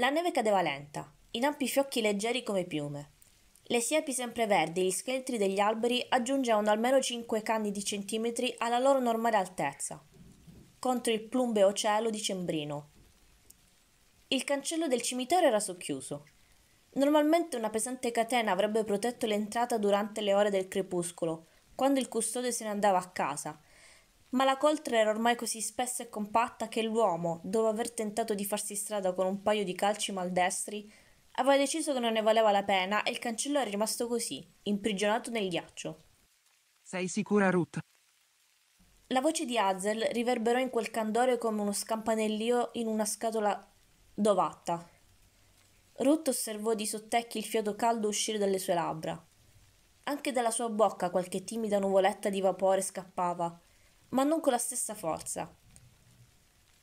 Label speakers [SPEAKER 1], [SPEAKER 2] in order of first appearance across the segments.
[SPEAKER 1] La neve cadeva lenta, in
[SPEAKER 2] ampi fiocchi leggeri come piume. Le siepi sempreverdi e gli scheletri degli alberi aggiungevano almeno 5 canni di centimetri alla loro normale altezza, contro il plumbeo cielo dicembrino. Il cancello del cimitero era socchiuso. Normalmente una pesante catena avrebbe protetto l'entrata durante le ore del crepuscolo, quando il custode se ne andava a casa, ma la coltre era ormai così spessa e compatta che l'uomo, dopo aver tentato di farsi strada con un paio di calci maldestri, aveva deciso che non ne valeva la pena e il cancello era rimasto così, imprigionato nel ghiaccio. Sei sicura, Ruth? La voce di Hazel riverberò in quel candore come uno scampanellio in una scatola dovatta. Ruth osservò di sottecchi il fiato caldo uscire dalle sue labbra. Anche dalla sua bocca qualche timida nuvoletta di vapore scappava, ma non con la stessa forza.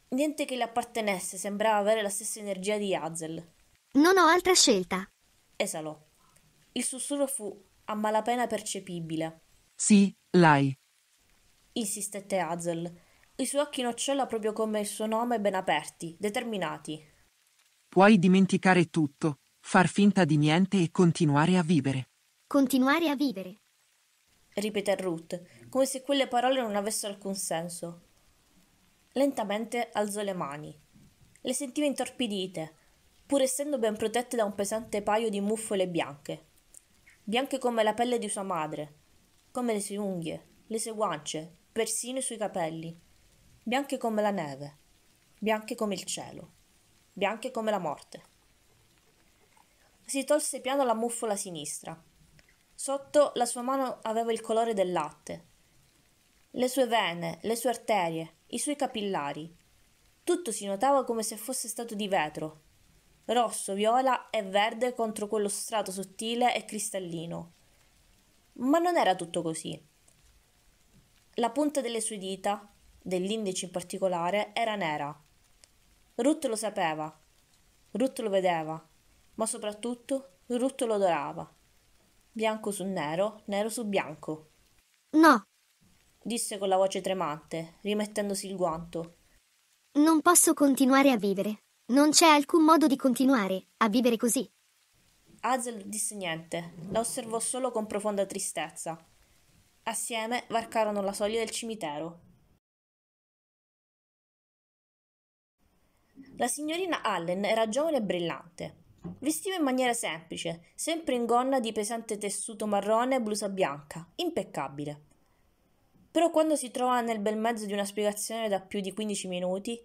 [SPEAKER 2] Niente che le appartenesse sembrava avere la stessa energia di Hazel.
[SPEAKER 1] Non ho altra scelta.
[SPEAKER 2] Esalò. Il sussurro fu a malapena percepibile. Sì, l'hai. Insistette Hazel. I suoi occhi nocciola proprio come il suo nome ben aperti, determinati. Puoi dimenticare tutto, far finta di niente e continuare a vivere. Continuare a vivere ripete Ruth, come se quelle parole non avessero alcun senso. Lentamente alzò le mani. Le sentiva intorpidite, pur essendo ben protette da un pesante paio di muffole bianche. Bianche come la pelle di sua madre, come le sue unghie, le sue guance, persino i suoi capelli. Bianche come la neve, bianche come il cielo, bianche come la morte. Si tolse piano la muffola sinistra Sotto la sua mano aveva il colore del latte. Le sue vene, le sue arterie, i suoi capillari. Tutto si notava come se fosse stato di vetro, rosso, viola e verde contro quello strato sottile e cristallino. Ma non era tutto così. La punta delle sue dita, dell'indice in particolare, era nera. Ruth lo sapeva, Ruth lo vedeva, ma soprattutto Ruth lo adorava. Bianco su nero, nero su bianco. No, disse con la voce tremante, rimettendosi il guanto.
[SPEAKER 1] Non posso continuare a vivere. Non c'è alcun modo di continuare a vivere così.
[SPEAKER 2] Hazel disse niente, la osservò solo con profonda tristezza. Assieme varcarono la soglia del cimitero. La signorina Allen era giovane e brillante. Vestiva in maniera semplice, sempre in gonna di pesante tessuto marrone e blusa bianca, impeccabile. Però quando si trova nel bel mezzo di una spiegazione da più di 15 minuti,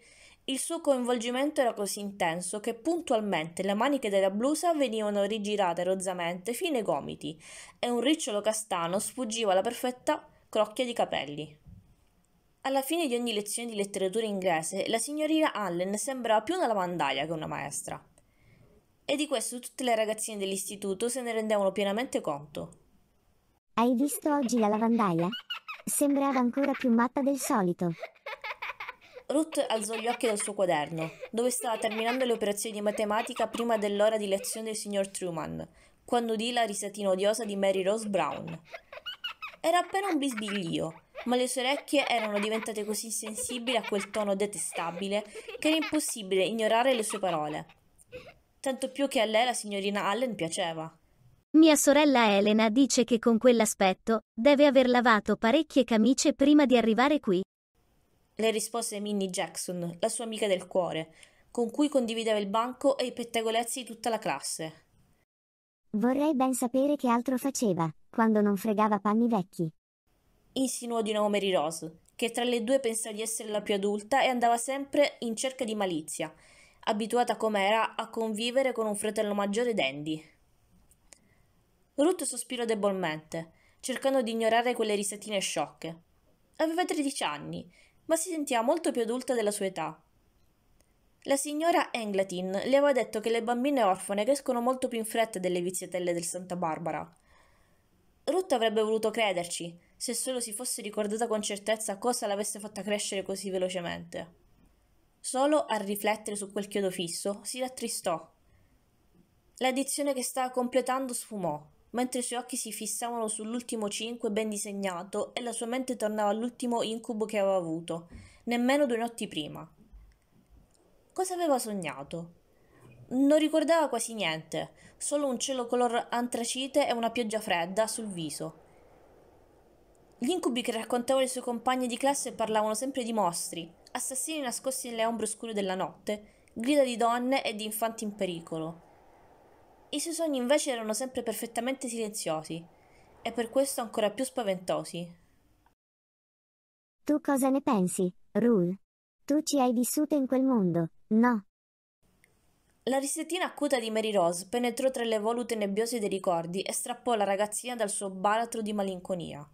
[SPEAKER 2] il suo coinvolgimento era così intenso che puntualmente le maniche della blusa venivano rigirate rozzamente fino ai gomiti e un ricciolo castano sfuggiva alla perfetta crocchia di capelli. Alla fine di ogni lezione di letteratura inglese, la signorina Allen sembrava più una lavandaia che una maestra. E di questo tutte le ragazzine dell'istituto se ne rendevano pienamente conto.
[SPEAKER 1] Hai visto oggi la lavandaia? Sembrava ancora più matta del solito.
[SPEAKER 2] Ruth alzò gli occhi dal suo quaderno, dove stava terminando le operazioni di matematica prima dell'ora di lezione del signor Truman, quando udì la risatina odiosa di Mary Rose Brown. Era appena un bisbiglio, ma le sue orecchie erano diventate così sensibili a quel tono detestabile che era impossibile ignorare le sue parole tanto più che a lei la signorina Allen piaceva.
[SPEAKER 1] Mia sorella Elena dice che con quell'aspetto deve aver lavato parecchie camicie prima di arrivare qui.
[SPEAKER 2] Le rispose Minnie Jackson, la sua amica del cuore, con cui condivideva il banco e i pettegolezzi di tutta la classe.
[SPEAKER 1] Vorrei ben sapere che altro faceva, quando non fregava panni vecchi.
[SPEAKER 2] Insinuò di nuovo Mary Rose, che tra le due pensava di essere la più adulta e andava sempre in cerca di malizia, abituata com'era a convivere con un fratello maggiore dandy. Ruth sospirò debolmente, cercando di ignorare quelle risatine sciocche. Aveva 13 anni, ma si sentiva molto più adulta della sua età. La signora Englatin le aveva detto che le bambine orfane crescono molto più in fretta delle viziatelle del Santa Barbara. Ruth avrebbe voluto crederci, se solo si fosse ricordata con certezza cosa l'avesse fatta crescere così velocemente. Solo a riflettere su quel chiodo fisso si rattristò. L'addizione che stava completando sfumò, mentre i suoi occhi si fissavano sull'ultimo 5 ben disegnato e la sua mente tornava all'ultimo incubo che aveva avuto, nemmeno due notti prima. Cosa aveva sognato? Non ricordava quasi niente, solo un cielo color antracite e una pioggia fredda sul viso. Gli incubi che raccontavano i suoi compagni di classe parlavano sempre di mostri, assassini nascosti nelle ombre oscure della notte, grida di donne e di infanti in pericolo. I suoi sogni invece erano sempre perfettamente silenziosi e per questo ancora più spaventosi.
[SPEAKER 1] Tu cosa ne pensi, Rule? Tu ci hai vissuto in quel mondo, no?
[SPEAKER 2] La risettina acuta di Mary Rose penetrò tra le volute nebbiose dei ricordi e strappò la ragazzina dal suo baratro di malinconia.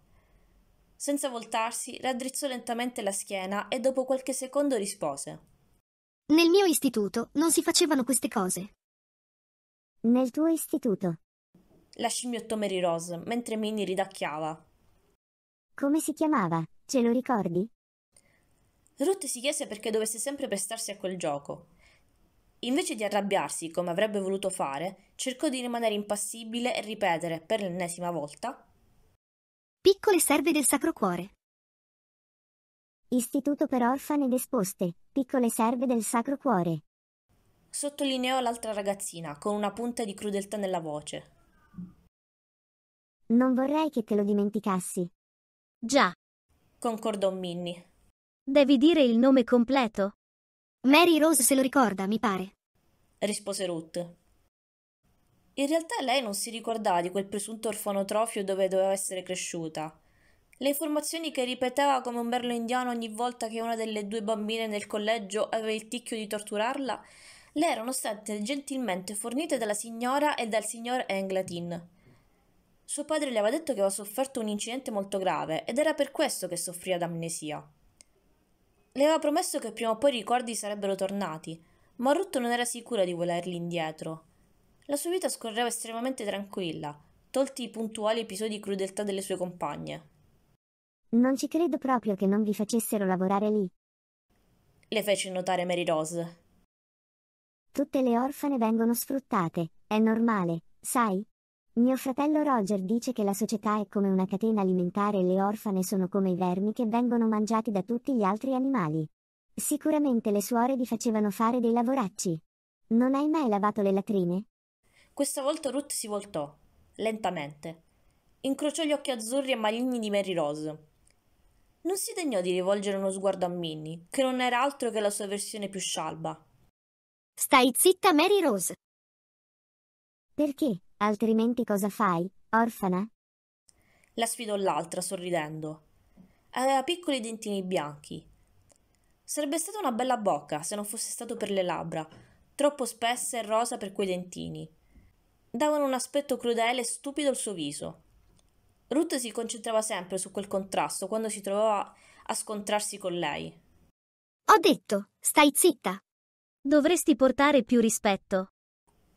[SPEAKER 2] Senza voltarsi, raddrizzò lentamente la schiena e dopo qualche secondo rispose.
[SPEAKER 1] Nel mio istituto non si facevano queste cose. Nel tuo istituto?
[SPEAKER 2] La scimmiottò Mary Rose mentre Minnie ridacchiava.
[SPEAKER 1] Come si chiamava? Ce lo ricordi?
[SPEAKER 2] Ruth si chiese perché dovesse sempre prestarsi a quel gioco. Invece di arrabbiarsi come avrebbe voluto fare, cercò di rimanere impassibile e ripetere per l'ennesima volta
[SPEAKER 1] Piccole serve del Sacro Cuore. Istituto per orfane ed esposte, piccole serve del Sacro Cuore.
[SPEAKER 2] Sottolineò l'altra ragazzina, con una punta di crudeltà nella voce.
[SPEAKER 1] Non vorrei che te lo dimenticassi.
[SPEAKER 2] Già, concordò Minnie.
[SPEAKER 1] Devi dire il nome completo. Mary Rose se lo ricorda, mi pare,
[SPEAKER 2] rispose Ruth. In realtà lei non si ricordava di quel presunto orfanotrofio dove doveva essere cresciuta. Le informazioni che ripeteva come un merlo indiano ogni volta che una delle due bambine nel collegio aveva il ticchio di torturarla le erano state gentilmente fornite dalla signora e dal signor Englatin. Suo padre le aveva detto che aveva sofferto un incidente molto grave ed era per questo che soffriva d'amnesia. Le aveva promesso che prima o poi i ricordi sarebbero tornati, ma Ruth non era sicura di volerli indietro. La sua vita scorreva estremamente tranquilla, tolti i puntuali episodi di crudeltà delle sue compagne.
[SPEAKER 1] Non ci credo proprio che non vi facessero lavorare lì.
[SPEAKER 2] Le fece notare Mary Rose.
[SPEAKER 1] Tutte le orfane vengono sfruttate, è normale, sai? Mio fratello Roger dice che la società è come una catena alimentare e le orfane sono come i vermi che vengono mangiati da tutti gli altri animali. Sicuramente le suore vi facevano fare dei lavoracci. Non hai mai lavato le latrine? Questa
[SPEAKER 2] volta Ruth si voltò, lentamente. Incrociò gli occhi azzurri e maligni di Mary Rose. Non si degnò di rivolgere uno sguardo a Minnie, che non era altro che la sua
[SPEAKER 1] versione più scialba. Stai zitta, Mary Rose. Perché? Altrimenti cosa fai, orfana?
[SPEAKER 2] La sfidò l'altra, sorridendo. Aveva piccoli dentini bianchi. Sarebbe stata una bella bocca se non fosse stato per le labbra, troppo spessa e rosa per quei dentini davano un aspetto crudele e stupido al suo viso. Ruth si concentrava sempre su quel contrasto quando si trovava a scontrarsi con lei.
[SPEAKER 1] Ho detto, stai zitta. Dovresti portare più rispetto.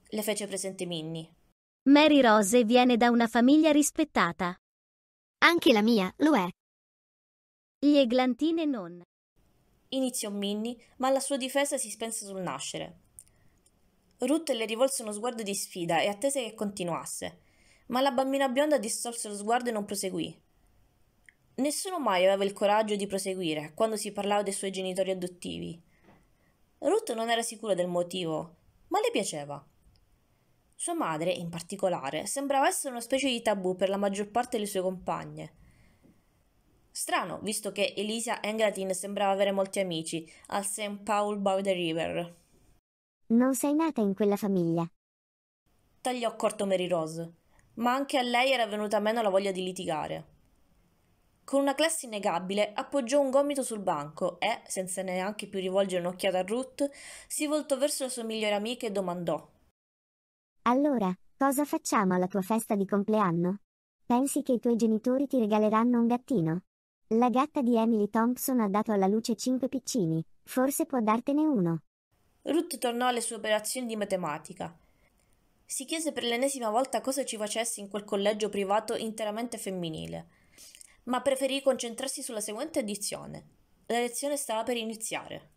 [SPEAKER 1] Le fece presente Minnie. Mary Rose viene da una famiglia rispettata. Anche la mia lo è. Gli eglantine non.
[SPEAKER 2] Iniziò Minnie, ma la sua difesa si spense sul nascere. Ruth le rivolse uno sguardo di sfida e attese che continuasse, ma la bambina bionda distorse lo sguardo e non proseguì. Nessuno mai aveva il coraggio di proseguire quando si parlava dei suoi genitori adottivi. Ruth non era sicura del motivo, ma le piaceva. Sua madre, in particolare, sembrava essere una specie di tabù per la maggior parte delle sue compagne. Strano, visto che Elisa Engratin sembrava avere molti amici al St. Paul by the River.
[SPEAKER 1] Non sei nata in quella famiglia.
[SPEAKER 2] Tagliò corto Mary Rose, ma anche a lei era venuta meno la voglia di litigare. Con una classe innegabile appoggiò un gomito sul banco e, senza neanche più rivolgere un'occhiata a Ruth, si voltò verso la sua migliore amica e domandò:
[SPEAKER 1] Allora, cosa facciamo alla tua festa di compleanno? Pensi che i tuoi genitori ti regaleranno un gattino? La gatta di Emily Thompson ha dato alla luce cinque piccini, forse può dartene uno.
[SPEAKER 2] Ruth tornò alle sue operazioni di matematica. Si chiese per l'ennesima volta cosa ci facesse in quel collegio privato interamente femminile, ma preferì concentrarsi sulla seguente edizione. La lezione stava per iniziare.